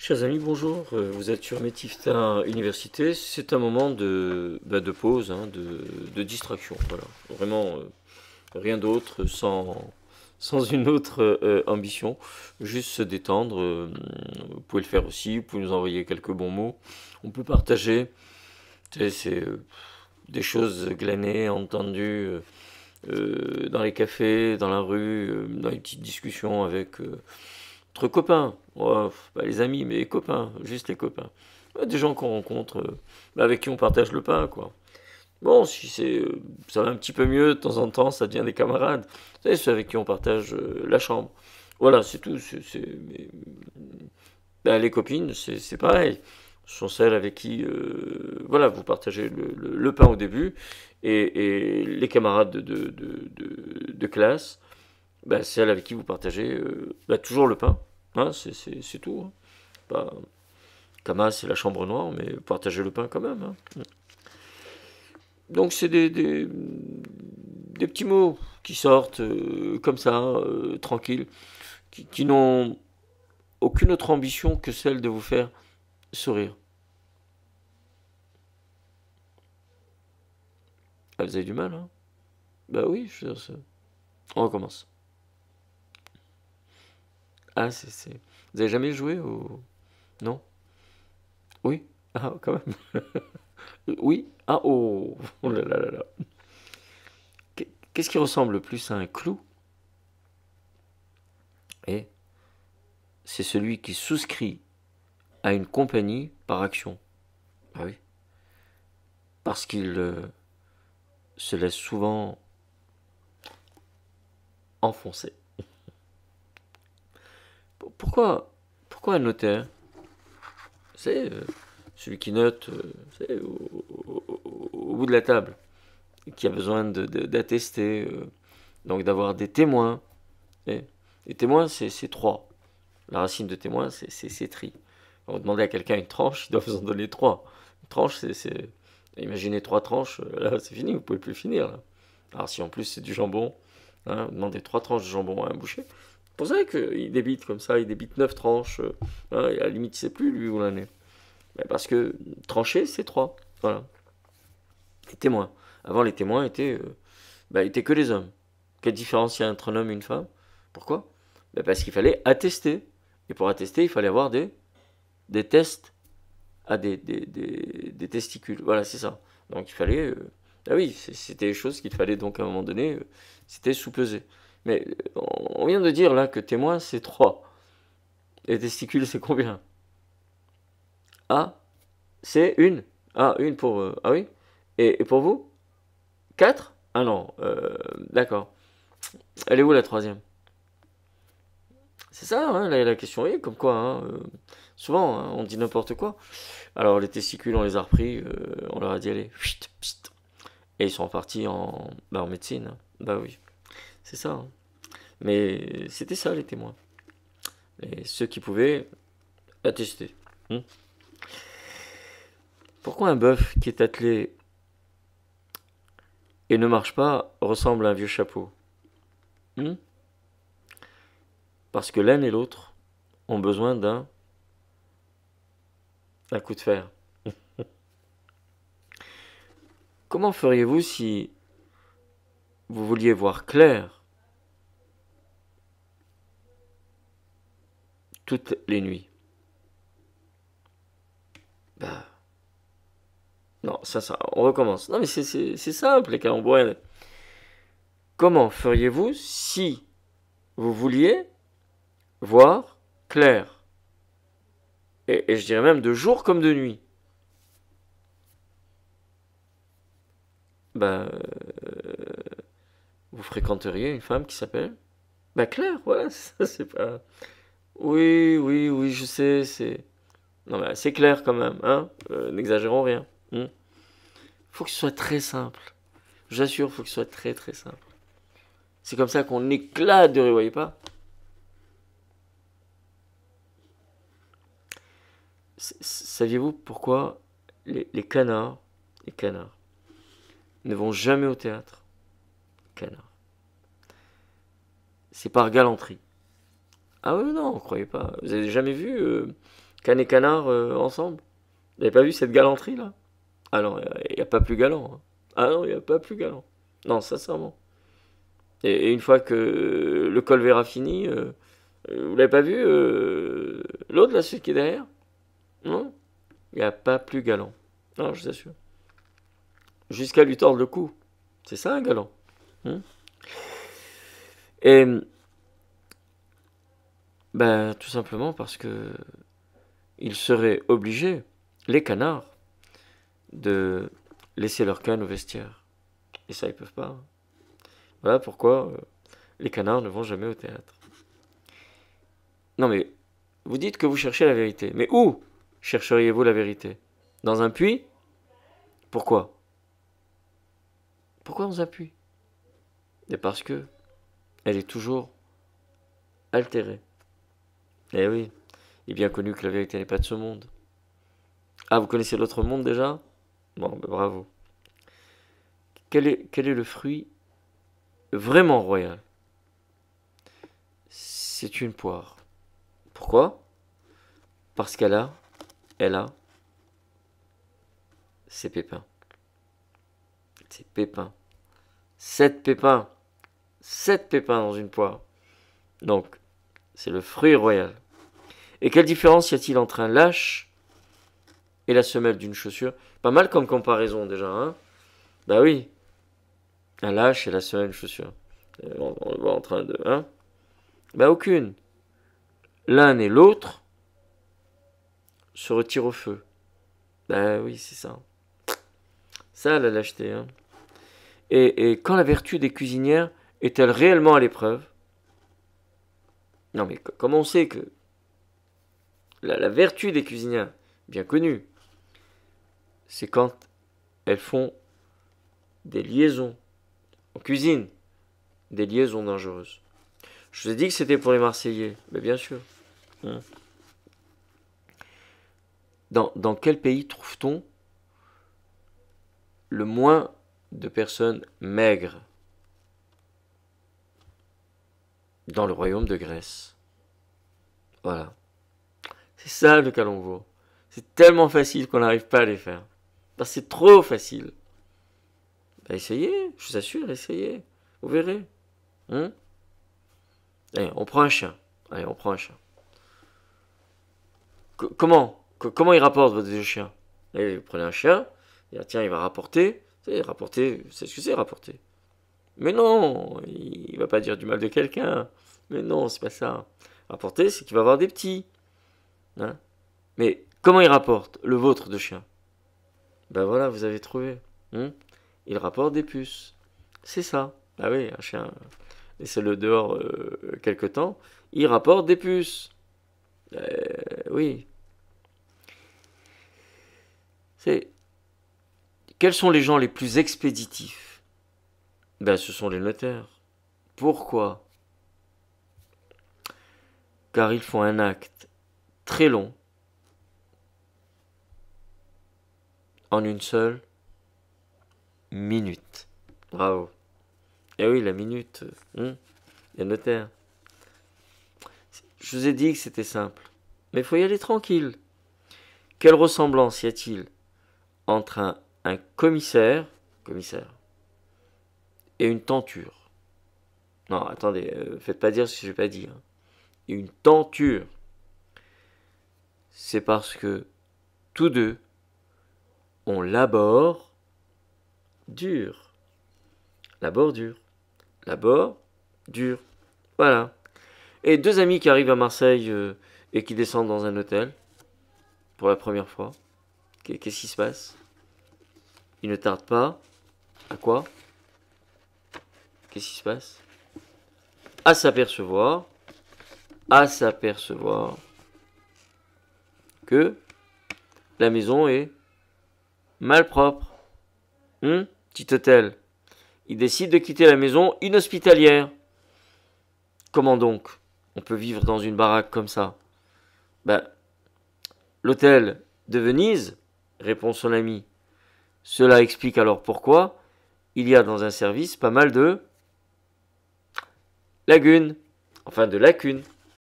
Chers amis, bonjour. Euh, vous êtes sur Métifta Université. C'est un moment de, bah, de pause, hein, de, distraction. Voilà. Vraiment, euh, rien d'autre sans, sans une autre euh, ambition. Juste se détendre. vous pouvez le faire aussi. Vous pouvez nous envoyer quelques bons mots. On peut partager. C'est des choses glanées, entendues. dans les cafés, dans la rue, dans les petites discussions avec copains, pas bah, les amis, mais copains, juste les copains. Des gens qu'on rencontre, euh, bah, avec qui on partage le pain, quoi. Bon, si c'est, euh, ça va un petit peu mieux, de temps en temps, ça devient des camarades. Vous savez, ceux avec qui on partage euh, la chambre. Voilà, c'est tout. Mm, bah, les copines, c'est pareil. Ce sont celles avec qui voilà, vous partagez le, pain au début. Et, les camarades de, de, classe, ben, celles avec qui vous partagez toujours le pain. Hein, c'est tout. Hein. c'est la chambre noire, mais partagez le pain quand même. Hein. Donc c'est des, petits mots qui sortent euh, comme ça, euh, tranquilles, qui, n'ont aucune autre ambition que celle de vous faire sourire. Ah, vous avez du mal, hein Bah oui, je veux dire, on recommence. Ah, c'est. Vous avez jamais joué au. Non Oui Ah, quand même Oui Ah, oh, oh là là là là Qu'est-ce qui ressemble le plus à un clou Et eh, c'est celui qui souscrit à une compagnie par action. Ah oui. Parce qu'il euh, se laisse souvent enfoncer pourquoi, pourquoi notaire C'est euh, celui qui note euh, au, bout de la table, qui a besoin d'attester, euh, donc d'avoir des témoins. Et eh, les témoins, c'est trois. La racine de témoins, c'est tri. Quand vous demandez à quelqu'un une tranche, il doit vous en donner trois. tranche, c'est. Imaginez trois tranches, là c'est fini, vous pouvez plus finir. Alors si en plus c'est du jambon, hein, demandez trois tranches de jambon à un boucher, pour ça qu'il débite comme ça, il débite 9 tranches. Euh, hein, et à la limite, il sait plus, lui, où l'année. Ben, parce que trancher, c'est 3. Voilà. Les témoins. Avant, les témoins étaient, euh, ben, que les hommes. Quelle différence il y a entre un homme et une femme Pourquoi ben, Parce qu'il fallait attester. Et pour attester, il fallait avoir des, des tests à ah, des, des, testicules. Voilà, c'est ça. Donc il fallait... Euh, ah oui, c'était des choses qu'il fallait donc à un moment donné, c'était sous-peser. Mais on vient de dire là que témoin, c'est 3. Et testicules, c'est combien Ah, c'est une. Ah, une pour... eux. ah oui et, pour vous 4 Ah non, euh, d'accord. Elle est où la troisième C'est ça, hein, la, question est comme quoi. Hein, euh, souvent, hein, on dit n'importe quoi. Alors les testicules, on les a repris, euh, on leur a dit allez, et ils sont partis en, bah, en médecine. Bah oui, c'est ça. Mais c'était ça les témoins. Et ceux qui pouvaient attester. Hmm. Pourquoi un bœuf qui est attelé et ne marche pas ressemble à un vieux chapeau hmm. Parce que l'un et l'autre ont besoin d'un coup de fer. Comment feriez-vous si vous vouliez voir clair toutes les nuits. Bah. Non, ça, ça, on recommence. Non, mais c'est simple, les calembours. Comment feriez-vous si vous vouliez voir Claire et, je dirais même de jour comme de nuit. Ben, vous fréquenteriez une femme qui s'appelle ben Claire, voilà, ça c'est pas. Oui, oui, oui, je sais, c'est. Non, mais c'est clair quand même, hein euh, N'exagérons rien. Hmm. faut que ce soit très simple. J'assure, faut que ce soit très très simple. C'est comme ça qu'on éclate de vous voyez pas Saviez-vous pourquoi les, les, canards, les canards, ne vont jamais au théâtre Canards. C'est par galanterie. Ah oui, non, croyez pas. Vous avez jamais vu euh, et Canard euh, ensemble Vous n'avez pas vu cette galanterie là Ah non, il n'y a, pas plus galant. Hein. Ah non, il n'y a pas plus galant. Non, sincèrement. Et, et une fois que le col verra fini, euh, vous l'avez pas vu euh, l'autre là, celui qui est derrière Non Il n'y a pas plus galant. Non, je vous assure. Jusqu'à lui tordre le cou. C'est ça un galant. Hein et. Ben, tout simplement parce que ils seraient obligés, les canards, de laisser leur canne au vestiaire. Et ça, ils peuvent pas. Hein. Voilà pourquoi euh, les canards ne vont jamais au théâtre. Non mais, vous dites que vous cherchez la vérité. Mais où chercheriez-vous la vérité Dans un puits Pourquoi Pourquoi dans un puits Et parce que elle est toujours altérée. Eh oui, il est bien connu que la vérité n'est pas de ce monde. Ah, vous connaissez l'autre monde déjà Bon, bah, bravo. Quel est, quel est le fruit vraiment royal C'est une poire. Pourquoi Parce qu'elle a, elle a ses pépins. Ses pépins. Sept pépins. Sept pépins dans une poire. Donc, c'est le fruit royal. Et quelle différence y a-t-il entre un lâche et la semelle d'une chaussure Pas mal comme comparaison déjà, hein Bah oui. Un lâche et la semelle d'une chaussure. Euh, on, le voit en train de... Hein bah aucune. L'un et l'autre se retirent au feu. Bah oui, c'est ça. Ça, la lâcheté. Hein. Et, et quand la vertu des cuisinières est-elle réellement à l'épreuve non, mais comment on sait que la, vertu des cuisinières, bien connue, c'est quand elles font des liaisons en cuisine, des liaisons dangereuses. Je vous ai dit que c'était pour les Marseillais, mais bien sûr. Hein. dans, quel pays trouve-t-on le moins de personnes maigres dans le royaume de Grèce. Voilà. C'est ça le calembour. C'est tellement facile qu'on n'arrive pas à les faire. Parce ben, c'est trop facile. Ben, essayez, je vous assure, essayez. Vous verrez. Hein Allez, on prend un chien. Allez, on prend un chien. comment Comment il rapporte votre chien Allez, vous prenez un chien. Ah, tiens, il va rapporter. Vous savez, rapporter, c'est ce que c'est, rapporter. Mais non, il va pas dire du mal de quelqu'un. Mais non, c'est pas ça. Rapporter, c'est qu'il va avoir des petits. Hein Mais comment il rapporte le vôtre de chien Ben voilà, vous avez trouvé. Hein il rapporte des puces. C'est ça. Ah oui, un chien, laissez-le dehors euh, quelque temps, il rapporte des puces. Euh, oui. C'est. Quels sont les gens les plus expéditifs ben, ce sont les notaires. Pourquoi Car ils font un acte très long en une seule minute. Bravo. Et eh oui, la minute, euh, hmm, les notaires. Je vous ai dit que c'était simple, mais il faut y aller tranquille. Quelle ressemblance y a-t-il entre un commissaire, commissaire et une tenture. Non, attendez, euh, faites pas dire ce que j'ai pas dit. Hein. Une tenture. C'est parce que tous deux, ont l'abord dur. La dur. L'abord dur. Voilà. Et deux amis qui arrivent à Marseille euh, et qui descendent dans un hôtel pour la première fois. Qu'est-ce qui se passe Ils ne tardent pas. À quoi Qu'est-ce qui se passe À s'apercevoir, à s'apercevoir que la maison est Mal propre petit hum hôtel. Il décide de quitter la maison inhospitalière. Comment donc on peut vivre dans une baraque comme ça ben, l'hôtel de Venise, répond son ami. Cela explique alors pourquoi il y a dans un service pas mal de lagune, enfin de lacune.